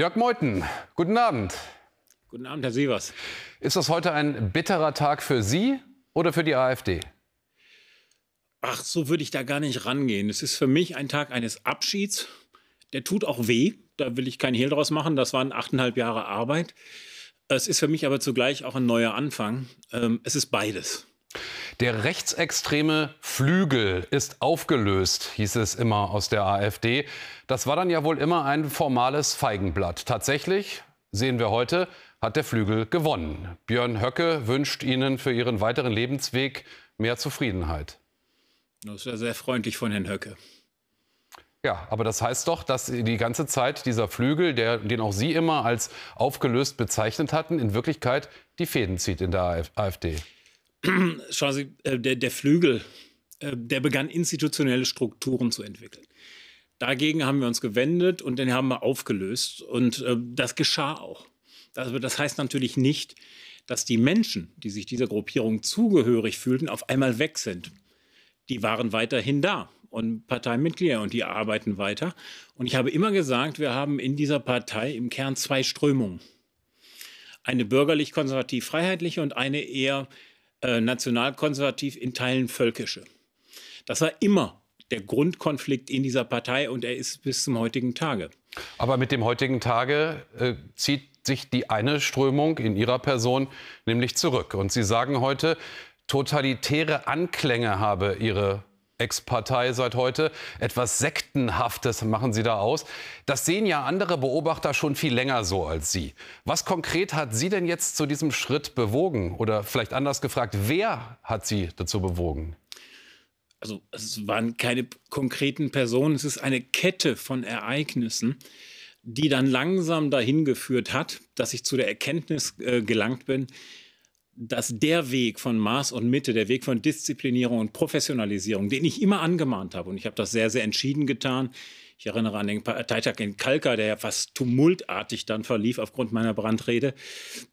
Jörg Meuthen, guten Abend. Guten Abend, Herr Sievers. Ist das heute ein bitterer Tag für Sie oder für die AfD? Ach, so würde ich da gar nicht rangehen. Es ist für mich ein Tag eines Abschieds. Der tut auch weh. Da will ich keinen Hehl draus machen. Das waren achteinhalb Jahre Arbeit. Es ist für mich aber zugleich auch ein neuer Anfang. Ähm, es ist beides. Der rechtsextreme Flügel ist aufgelöst, hieß es immer aus der AfD. Das war dann ja wohl immer ein formales Feigenblatt. Tatsächlich, sehen wir heute, hat der Flügel gewonnen. Björn Höcke wünscht Ihnen für Ihren weiteren Lebensweg mehr Zufriedenheit. Das wäre sehr freundlich von Herrn Höcke. Ja, aber das heißt doch, dass die ganze Zeit dieser Flügel, der, den auch Sie immer als aufgelöst bezeichnet hatten, in Wirklichkeit die Fäden zieht in der AfD. schauen Sie, äh, der, der Flügel, äh, der begann institutionelle Strukturen zu entwickeln. Dagegen haben wir uns gewendet und den haben wir aufgelöst. Und äh, das geschah auch. Also, das heißt natürlich nicht, dass die Menschen, die sich dieser Gruppierung zugehörig fühlten, auf einmal weg sind. Die waren weiterhin da und Parteimitglieder und die arbeiten weiter. Und ich habe immer gesagt, wir haben in dieser Partei im Kern zwei Strömungen. Eine bürgerlich-konservativ-freiheitliche und eine eher äh, nationalkonservativ, in Teilen völkische. Das war immer der Grundkonflikt in dieser Partei und er ist bis zum heutigen Tage. Aber mit dem heutigen Tage äh, zieht sich die eine Strömung in ihrer Person nämlich zurück. Und Sie sagen heute, totalitäre Anklänge habe ihre Ex-Partei seit heute, etwas Sektenhaftes machen Sie da aus. Das sehen ja andere Beobachter schon viel länger so als Sie. Was konkret hat Sie denn jetzt zu diesem Schritt bewogen? Oder vielleicht anders gefragt, wer hat Sie dazu bewogen? Also es waren keine konkreten Personen, es ist eine Kette von Ereignissen, die dann langsam dahin geführt hat, dass ich zu der Erkenntnis äh, gelangt bin, dass der Weg von Maß und Mitte, der Weg von Disziplinierung und Professionalisierung, den ich immer angemahnt habe, und ich habe das sehr, sehr entschieden getan, ich erinnere an den Parteitag äh, in Kalka, der ja fast tumultartig dann verlief aufgrund meiner Brandrede,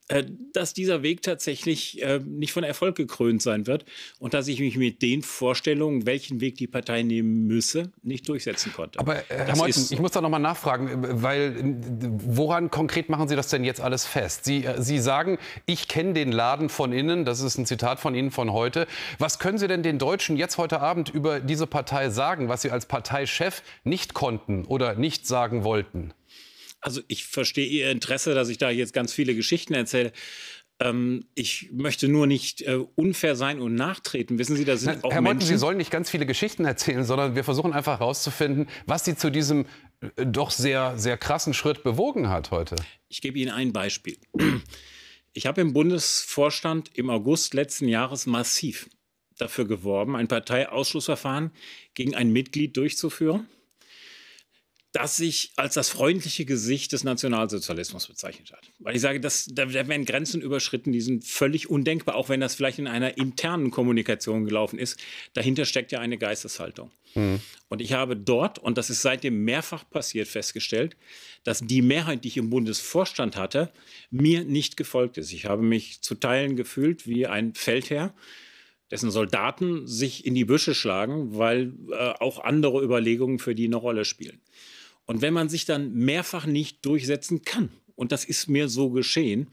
äh, dass dieser Weg tatsächlich äh, nicht von Erfolg gekrönt sein wird und dass ich mich mit den Vorstellungen, welchen Weg die Partei nehmen müsse, nicht durchsetzen konnte. Aber Herr Meuthen, ich muss da nochmal nachfragen, weil woran konkret machen Sie das denn jetzt alles fest? Sie, Sie sagen, ich kenne den Laden von innen, das ist ein Zitat von Ihnen von heute. Was können Sie denn den Deutschen jetzt heute Abend über diese Partei sagen, was Sie als Parteichef nicht konnten? konnten oder nicht sagen wollten? Also ich verstehe Ihr Interesse, dass ich da jetzt ganz viele Geschichten erzähle. Ähm, ich möchte nur nicht äh, unfair sein und nachtreten. Wissen Sie, da sind Nein, auch Herr Menschen. Meuthen, Sie sollen nicht ganz viele Geschichten erzählen, sondern wir versuchen einfach herauszufinden, was Sie zu diesem äh, doch sehr, sehr krassen Schritt bewogen hat heute. Ich gebe Ihnen ein Beispiel. Ich habe im Bundesvorstand im August letzten Jahres massiv dafür geworben, ein Parteiausschlussverfahren gegen ein Mitglied durchzuführen das sich als das freundliche Gesicht des Nationalsozialismus bezeichnet hat. Weil ich sage, das, da, werden Grenzen überschritten, die sind völlig undenkbar, auch wenn das vielleicht in einer internen Kommunikation gelaufen ist. Dahinter steckt ja eine Geisteshaltung. Mhm. Und ich habe dort, und das ist seitdem mehrfach passiert, festgestellt, dass die Mehrheit, die ich im Bundesvorstand hatte, mir nicht gefolgt ist. Ich habe mich zu Teilen gefühlt wie ein Feldherr, dessen Soldaten sich in die Büsche schlagen, weil äh, auch andere Überlegungen für die eine Rolle spielen. Und wenn man sich dann mehrfach nicht durchsetzen kann, und das ist mir so geschehen,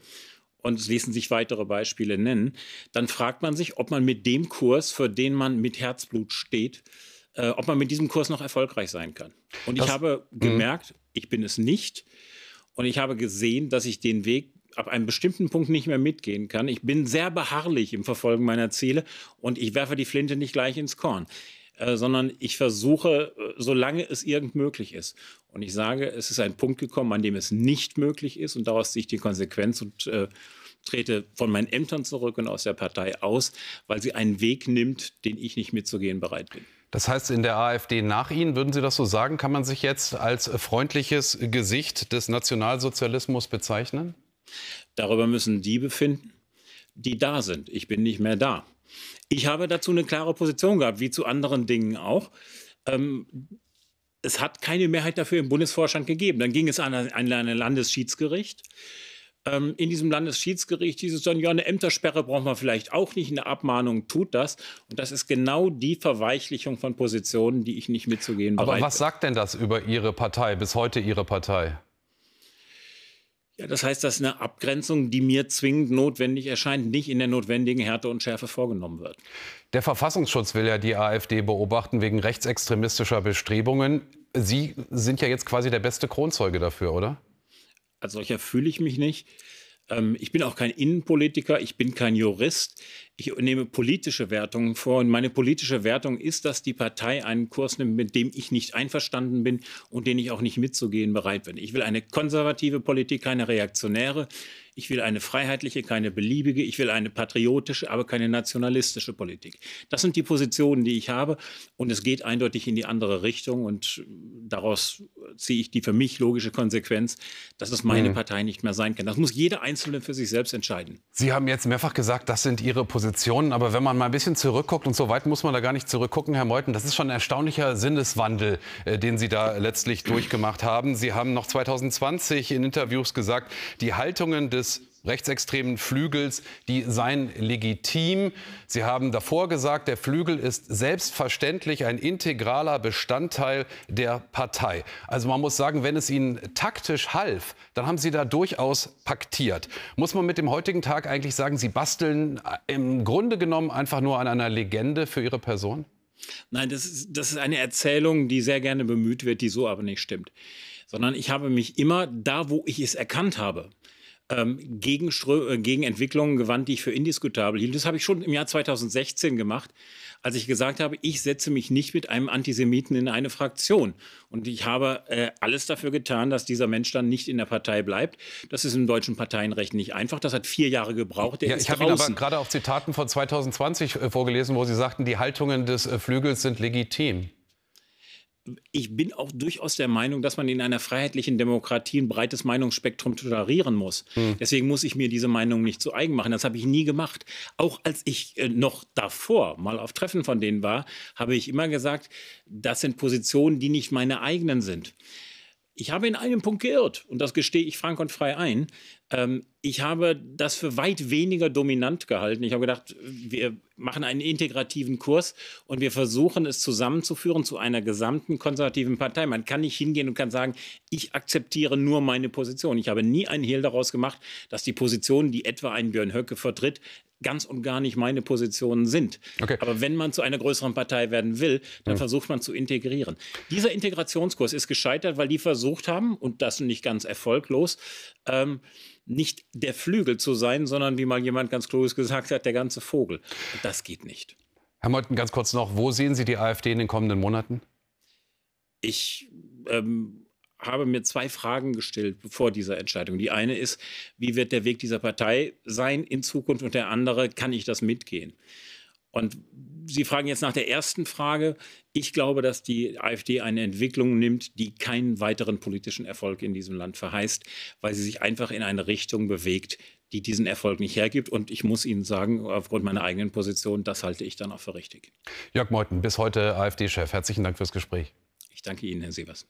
und es ließen sich weitere Beispiele nennen, dann fragt man sich, ob man mit dem Kurs, für den man mit Herzblut steht, äh, ob man mit diesem Kurs noch erfolgreich sein kann. Und das, ich habe mhm. gemerkt, mh. ich bin es nicht. Und ich habe gesehen, dass ich den Weg ab einem bestimmten Punkt nicht mehr mitgehen kann. Ich bin sehr beharrlich im Verfolgen meiner Ziele und ich werfe die Flinte nicht gleich ins Korn. Äh, sondern ich versuche, äh, solange es irgend möglich ist. Und ich sage, es ist ein Punkt gekommen, an dem es nicht möglich ist und daraus ziehe ich die Konsequenz und äh, trete von meinen Ämtern zurück und aus der Partei aus, weil sie einen Weg nimmt, den ich nicht mitzugehen bereit bin. Das heißt, in der AfD nach Ihnen, würden Sie das so sagen, kann man sich jetzt als freundliches Gesicht des Nationalsozialismus bezeichnen? Darüber müssen die befinden, die da sind. Ich bin nicht mehr da. Ich habe dazu eine klare Position gehabt, wie zu anderen Dingen auch. Ähm, es hat keine Mehrheit dafür im Bundesvorstand gegeben. Dann ging es an ein, ein Landesschiedsgericht. Ähm, in diesem Landesschiedsgericht hieß es dann, ja, eine Ämtersperre braucht man vielleicht auch nicht, eine Abmahnung tut das. Und das ist genau die Verweichlichung von Positionen, die ich nicht mitzugehen Aber bereit Aber was sagt denn das über Ihre Partei, bis heute Ihre Partei? Ja, das heißt, dass eine Abgrenzung, die mir zwingend notwendig erscheint, nicht in der notwendigen Härte und Schärfe vorgenommen wird. Der Verfassungsschutz will ja die AfD beobachten wegen rechtsextremistischer Bestrebungen. Sie sind ja jetzt quasi der beste Kronzeuge dafür, oder? Als solcher fühle ich mich nicht. Ähm, ich bin auch kein Innenpolitiker, ich bin kein Jurist. Ich nehme politische Wertungen vor und meine politische Wertung ist, dass die Partei einen Kurs nimmt, mit dem ich nicht einverstanden bin und den ich auch nicht mitzugehen bereit bin. Ich will eine konservative Politik, keine reaktionäre. Ich will eine freiheitliche, keine beliebige. Ich will eine patriotische, aber keine nationalistische Politik. Das sind die Positionen, die ich habe. Und es geht eindeutig in die andere Richtung. Und daraus ziehe ich die für mich logische Konsequenz, dass es meine mhm. Partei nicht mehr sein kann. Das muss jeder Einzelne für sich selbst entscheiden. Sie haben jetzt mehrfach gesagt, das sind Ihre Positionen. Aber wenn man mal ein bisschen zurückguckt, und so weit muss man da gar nicht zurückgucken, Herr Meuthen, das ist schon ein erstaunlicher Sinneswandel, äh, den Sie da letztlich durchgemacht haben. Sie haben noch 2020 in Interviews gesagt, die Haltungen des rechtsextremen Flügels, die seien legitim. Sie haben davor gesagt, der Flügel ist selbstverständlich ein integraler Bestandteil der Partei. Also man muss sagen, wenn es ihnen taktisch half, dann haben sie da durchaus paktiert. Muss man mit dem heutigen Tag eigentlich sagen, sie basteln äh, im Grunde genommen einfach nur an einer Legende für ihre Person? Nein, das ist, das ist eine Erzählung, die sehr gerne bemüht wird, die so aber nicht stimmt sondern ich habe mich immer da, wo ich es erkannt habe, ähm, gegen, äh, gegen Entwicklungen gewandt, die ich für indiskutabel hielt. Das habe ich schon im Jahr 2016 gemacht, als ich gesagt habe, ich setze mich nicht mit einem Antisemiten in eine Fraktion. Und ich habe äh, alles dafür getan, dass dieser Mensch dann nicht in der Partei bleibt. Das ist im deutschen Parteienrecht nicht einfach. Das hat vier Jahre gebraucht. Der ja, ich habe Ihnen aber gerade auch Zitaten von 2020 äh, vorgelesen, wo Sie sagten, die Haltungen des äh, Flügels sind legitim ich bin auch durchaus der Meinung, dass man in einer freiheitlichen Demokratie ein breites Meinungsspektrum tolerieren muss. Hm. Deswegen muss ich mir diese Meinung nicht zu eigen machen. Das habe ich nie gemacht. Auch als ich äh, noch davor mal auf Treffen von denen war, habe ich immer gesagt, das sind Positionen, die nicht meine eigenen sind. Ich habe in einem Punkt geirrt und das gestehe ich frank und frei ein. Ähm, ich habe das für weit weniger dominant gehalten. Ich habe gedacht, wir machen einen integrativen Kurs und wir versuchen es zusammenzuführen zu einer gesamten konservativen Partei. Man kann nicht hingehen und kann sagen, ich akzeptiere nur meine Position. Ich habe nie einen Hehl daraus gemacht, dass die Position, die etwa ein Björn Höcke vertritt, ganz und gar nicht meine Positionen sind. Okay. Aber wenn man zu einer größeren Partei werden will, dann mhm. versucht man zu integrieren. Dieser Integrationskurs ist gescheitert, weil die versucht haben, und das nicht ganz erfolglos, ähm, nicht der Flügel zu sein, sondern wie mal jemand ganz klug gesagt hat, der ganze Vogel. das geht nicht. Herr Meuthen, ganz kurz noch, wo sehen Sie die AfD in den kommenden Monaten? Ich ähm, habe mir zwei Fragen gestellt vor dieser Entscheidung. Die eine ist, wie wird der Weg dieser Partei sein in Zukunft? Und der andere, kann ich das mitgehen? Und Sie fragen jetzt nach der ersten Frage. Ich glaube, dass die AfD eine Entwicklung nimmt, die keinen weiteren politischen Erfolg in diesem Land verheißt, weil sie sich einfach in eine Richtung bewegt, die diesen Erfolg nicht hergibt. Und ich muss Ihnen sagen, aufgrund meiner eigenen Position, das halte ich dann auch für richtig. Jörg Meuthen, bis heute AfD-Chef. Herzlichen Dank fürs Gespräch. Ich danke Ihnen, Herr Sievers.